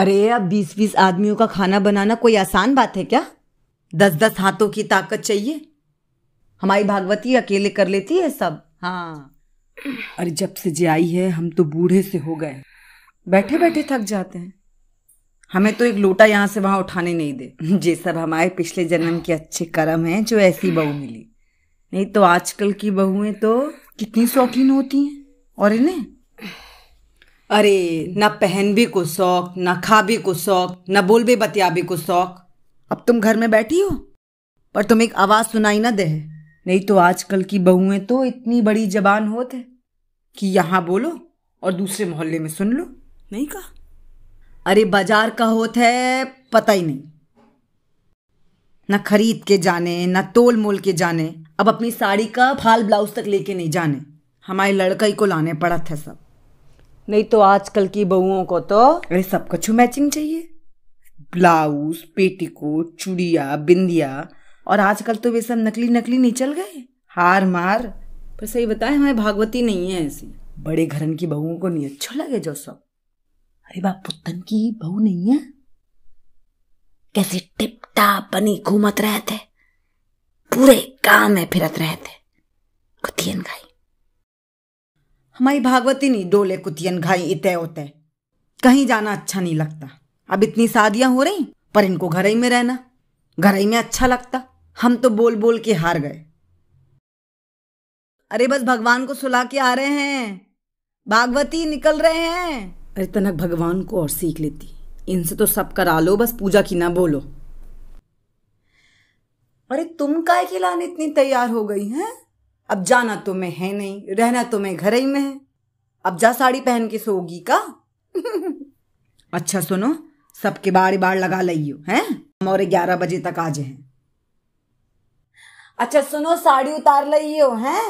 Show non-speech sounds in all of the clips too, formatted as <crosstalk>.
अरे अब बीस बीस आदमियों का खाना बनाना कोई आसान बात है क्या दस दस हाथों की ताकत चाहिए हमारी भागवती अकेले कर लेती है सब हाँ अरे जब से जे आई है हम तो बूढ़े से हो गए बैठे बैठे थक जाते हैं हमें तो एक लोटा यहाँ से वहां उठाने नहीं दे जे सब हमारे पिछले जन्म के अच्छे कर्म हैं जो ऐसी बहू मिली नहीं तो आजकल की बहुएं तो कितनी शौकीन होती हैं और इन्हें अरे ना पहन भी को शौक ना खा भी को शौक ना बोल भी बतिया भी को शौक अब तुम घर में बैठी हो पर तुम एक आवाज सुनाई ना दे नहीं तो आजकल की बहुएं तो इतनी बड़ी जबान होते कि यहाँ बोलो और दूसरे मोहल्ले में सुन लो नहीं कहा अरे बाजार का होत है पता ही नहीं ना खरीद के जाने न तोल मोल के जाने अब अपनी साड़ी का फाल ब्लाउज तक लेके नहीं जाने हमारे लड़का ही को लाने पड़ा था सब नहीं तो आजकल की बहुओं को तो अरे सब कुछ मैचिंग चाहिए ब्लाउज पेटीकोट चूड़िया बिंदिया और आजकल तो वे सब नकली नकली नहीं चल गए हार मार पर सही बताए हमारे भागवती नहीं है ऐसी बड़े घरन की बहुओं को नहीं अच्छा लगे जो सब अरे बाप पुतन की बहू नहीं है कैसे टिप टाप बनी घूमत रहे थे पूरे काम में फिरत रहे थे कुतियन गाई हमारी भागवती नहीं डोले कुतियन घाई इत होते कहीं जाना अच्छा नहीं लगता अब इतनी शादियां हो रही पर इनको घर ही में रहना घर ही में अच्छा लगता हम तो बोल बोल के हार गए अरे बस भगवान को सुला के आ रहे हैं भागवती निकल रहे हैं अरे तनक भगवान को और सीख लेती इनसे तो सब करा लो बस पूजा की ना बोलो अरे तुम काय के लाने इतनी तैयार हो गई हैं अब जाना तुम्हें है नहीं रहना तुम्हें घर ही में है अब जा साड़ी पहन के सोगी का <laughs> अच्छा सुनो सबके बार बार लगा लियो हैं हम और ग्यारह बजे तक आ जाए अच्छा सुनो साड़ी उतार लै हैं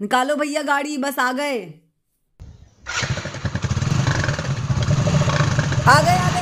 निकालो भैया गाड़ी बस आ गए आ गए आ गए